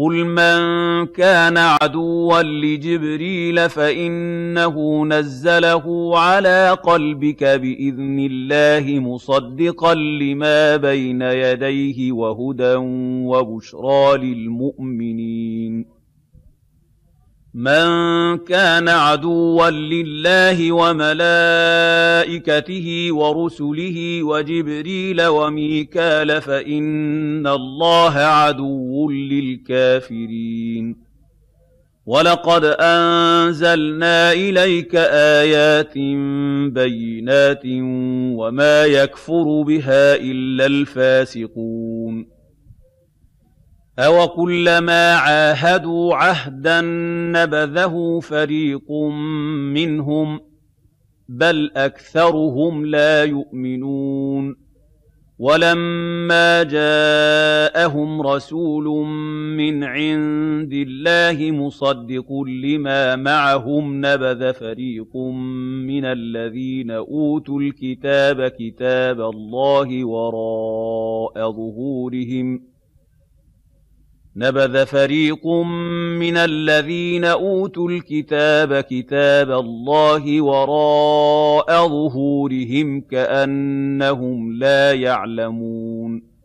قل من كان عدوا لجبريل فإنه نزله على قلبك بإذن الله مصدقا لما بين يديه وهدى وبشرى للمؤمنين من كان عدوا لله وملائكته ورسله وجبريل وميكال فإن الله عدو للكافرين ولقد أنزلنا إليك آيات بينات وما يكفر بها إلا الفاسقون أَوَكُلَّمَا عَاهَدُوا عَهْدًا نَبَذَهُ فَرِيقٌ مِّنْهُمْ بَلْ أَكْثَرُهُمْ لَا يُؤْمِنُونَ وَلَمَّا جَاءَهُمْ رَسُولٌ مِّنْ عِندِ اللَّهِ مُصَدِّقٌ لِمَا مَعَهُمْ نَبَذَ فَرِيقٌ مِّنَ الَّذِينَ أُوتُوا الْكِتَابَ كِتَابَ اللَّهِ وَرَاءَ ظُهُورِهِمْ ۖ نبذ فريق من الذين أوتوا الكتاب كتاب الله وراء ظهورهم كأنهم لا يعلمون